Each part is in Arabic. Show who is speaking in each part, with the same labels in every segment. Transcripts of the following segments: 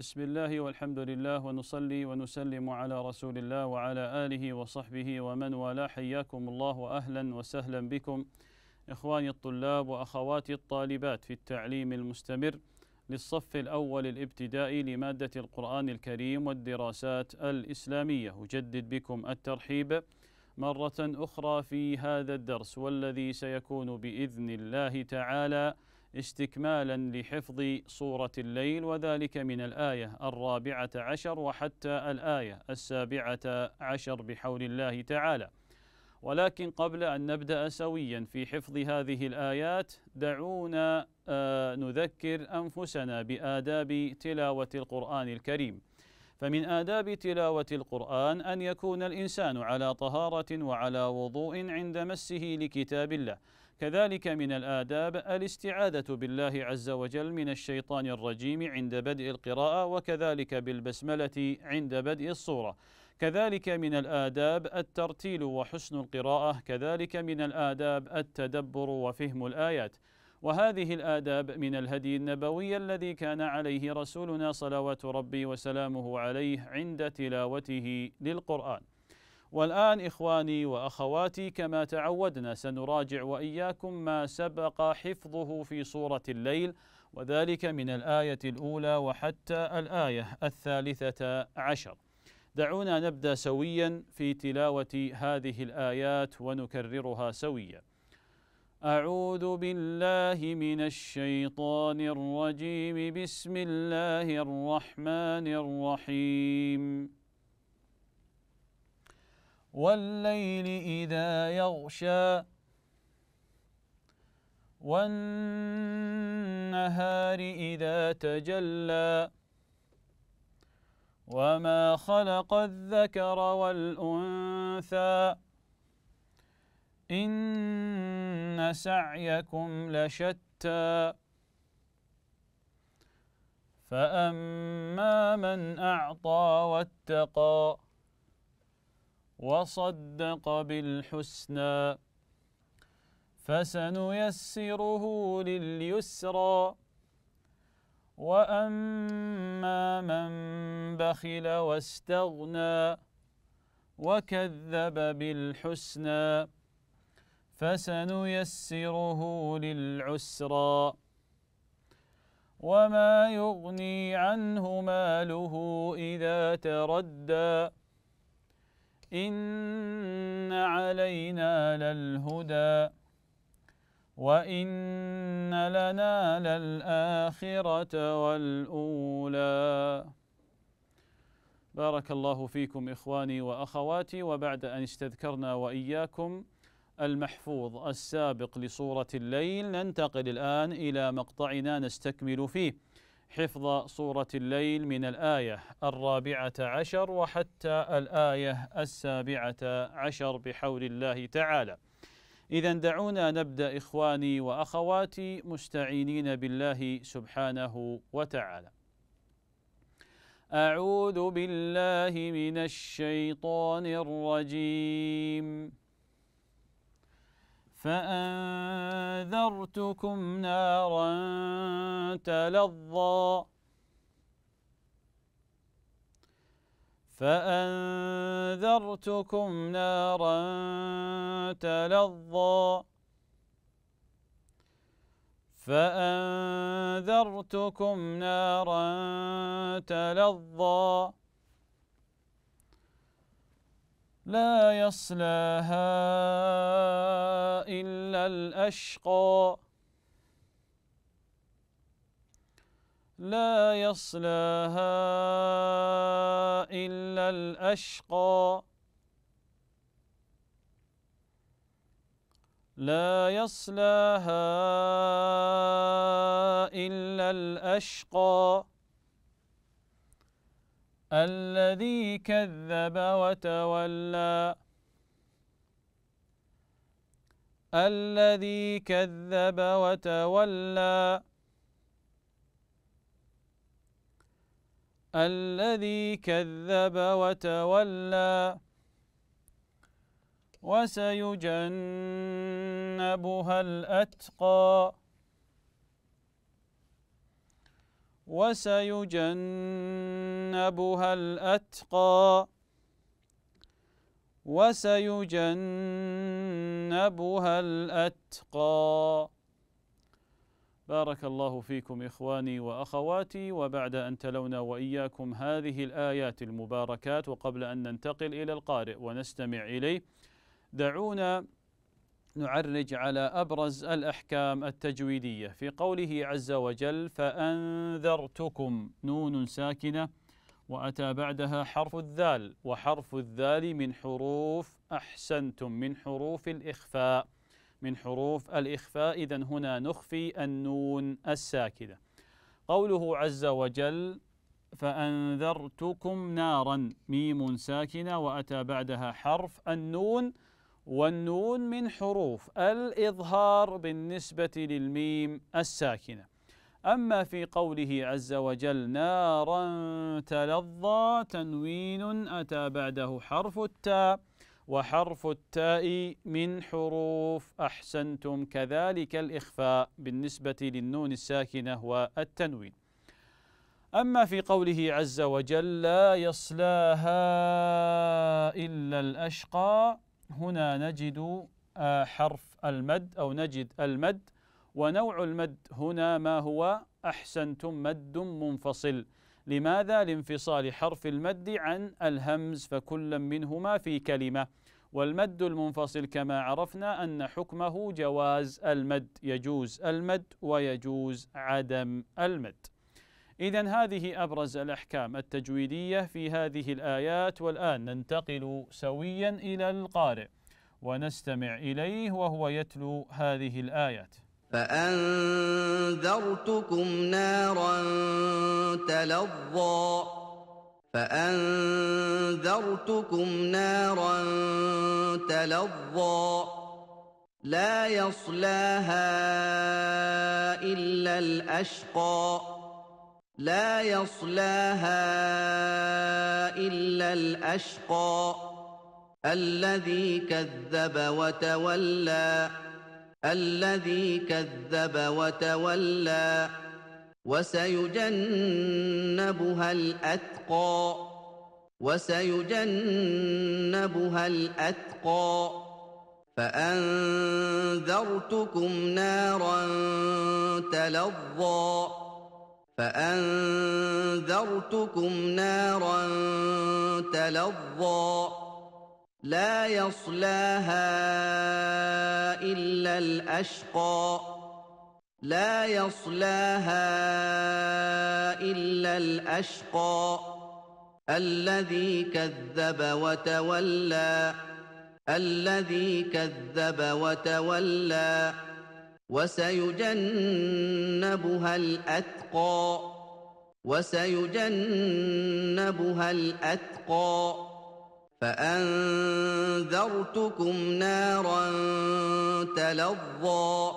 Speaker 1: بسم الله والحمد لله ونصلي ونسلم على رسول الله وعلى آله وصحبه ومن والاه حياكم الله وأهلا وسهلا بكم إخواني الطلاب وأخواتي الطالبات في التعليم المستمر للصف الأول الابتدائي لمادة القرآن الكريم والدراسات الإسلامية أجدد بكم الترحيب مرة أخرى في هذا الدرس والذي سيكون بإذن الله تعالى استكمالا لحفظ صورة الليل وذلك من الآية الرابعة عشر وحتى الآية السابعة عشر بحول الله تعالى. ولكن قبل أن نبدأ سويا في حفظ هذه الآيات دعونا آه، نذكر أنفسنا بآداب تلاوة القرآن الكريم. فمن آداب تلاوة القرآن أن يكون الإنسان على طهارة وعلى وضوء عند مسه لكتاب الله. كذلك من الآداب الاستعاذة بالله عز وجل من الشيطان الرجيم عند بدء القراءة وكذلك بالبسملة عند بدء الصورة كذلك من الآداب الترتيل وحسن القراءة كذلك من الآداب التدبر وفهم الآيات وهذه الآداب من الهدي النبوي الذي كان عليه رسولنا صلوات ربي وسلامه عليه عند تلاوته للقرآن والآن إخواني وأخواتي كما تعودنا سنراجع وإياكم ما سبق حفظه في سورة الليل وذلك من الآية الأولى وحتى الآية الثالثة عشر دعونا نبدأ سويا في تلاوة هذه الآيات ونكررها سويا أعوذ بالله من الشيطان الرجيم بسم الله الرحمن الرحيم والليل إذا يغشى والنهار إذا تجلى وما خلق الذكر والأنثى إن سعيكم لشتى فأما من أعطى واتقى وصدق بالحسنى فسنيسره لليسرى واما من بخل واستغنى وكذب بالحسنى فسنيسره للعسرى وما يغني عنه ماله اذا تردى إن علينا للهدى وإن لنا للآخرة والأولى بارك الله فيكم إخواني وأخواتي وبعد أن استذكرنا وإياكم المحفوظ السابق لصورة الليل ننتقل الآن إلى مقطعنا نستكمل فيه حفظ صورة الليل من الآية الرابعة عشر وحتى الآية السابعة عشر بحول الله تعالى. إذا دعونا نبدأ إخواني وأخواتي مستعينين بالله سبحانه وتعالى. أعوذ بالله من الشيطان الرجيم. فأنذرتكم نارا تلظى فأنذرتكم نارا تلظى فأنذرتكم نارا تلظى لا يصلها إلا الأشقى لا يصلها إلا الأشقى لا يصلها إلا الأشقى لا يصلها إلا الأشقى الذي كذب وتولى الذي كذب وتولى الذي كذب وتولى وسيجنبها الأتقى وسيجنبها الأتقى وسيجنبها الأتقى بارك الله فيكم إخواني وأخواتي وبعد أن تلونا وإياكم هذه الآيات المباركات وقبل أن ننتقل إلى القارئ ونستمع إليه دعونا نعرج على أبرز الأحكام التجويدية في قوله عز وجل فأنذرتكم نون ساكنة وأتى بعدها حرف الذال وحرف الذال من حروف أحسنتم من حروف الإخفاء من حروف الإخفاء إذا هنا نخفي النون الساكنة قوله عز وجل فأنذرتكم نارا ميم ساكنة وأتى بعدها حرف النون والنون من حروف الإظهار بالنسبة للميم الساكنة أما في قوله عز وجل نارا تلظى تنوين أتى بعده حرف التاء وحرف التاء من حروف أحسنتم كذلك الإخفاء بالنسبة للنون الساكنة والتنوين أما في قوله عز وجل لا يصلاها إلا الأشقى هنا نجد آه، حرف المد أو نجد المد ونوع المد هنا ما هو أحسنتم مد منفصل لماذا؟ لانفصال حرف المد عن الهمز فكلا منهما في كلمة والمد المنفصل كما عرفنا أن حكمه جواز المد يجوز المد ويجوز عدم المد إذا هذه أبرز الأحكام التجويدية في هذه الآيات والآن ننتقل سويا إلى القارئ ونستمع إليه وهو يتلو هذه الآيات
Speaker 2: فأنذرتكم نارا تلظى فأنذرتكم نارا تلظى لا يصلاها إلا الأشقى لا يصلاها الا الاشقى الذي كذب وتولى الذي كذب وتولى وسيجنبها الاتقى وسيجنبها الاتقى فانذرتكم نارا تلظى فانذرتكم نارا تلظى لا يصلاها الا الاشقى لا يصلاها الا الاشقى الذي كذب وتولى الذي كذب وتولى وسيجنبها الاتقى وسيجنبها الاتقى فانذرتكم نارا تلظى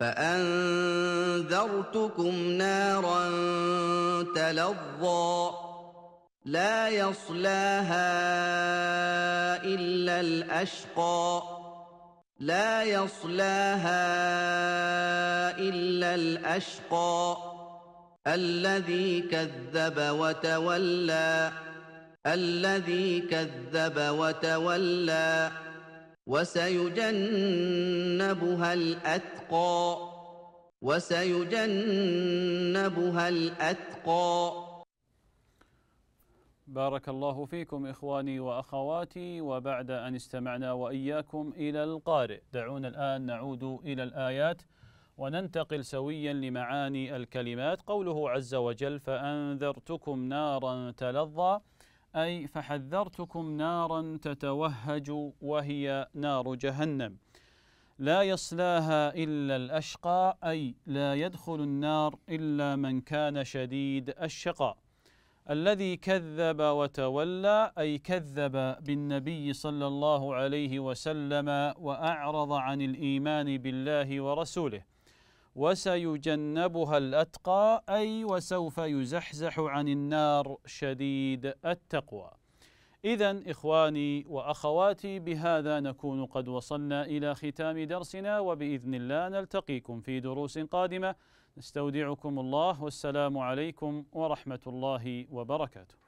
Speaker 2: فانذرتكم نارا تلظى لا يصلاها الا الاشقى لا يصلاها الا الاشقى الذي كذب وتولى الذي كذب وتولى وسيجنبها الاتقى وسيجنبها الاتقى
Speaker 1: بارك الله فيكم إخواني وأخواتي وبعد أن استمعنا وإياكم إلى القارئ دعونا الآن نعود إلى الآيات وننتقل سويا لمعاني الكلمات قوله عز وجل فأنذرتكم نارا تلظى أي فحذرتكم نارا تتوهج وهي نار جهنم لا يصلاها إلا الأشقى أي لا يدخل النار إلا من كان شديد الشقاء الذي كذب وتولى أي كذب بالنبي صلى الله عليه وسلم وأعرض عن الإيمان بالله ورسوله وسيجنبها الأتقى أي وسوف يزحزح عن النار شديد التقوى إذا إخواني وأخواتي بهذا نكون قد وصلنا إلى ختام درسنا وبإذن الله نلتقيكم في دروس قادمة نستودعكم الله والسلام عليكم ورحمه الله وبركاته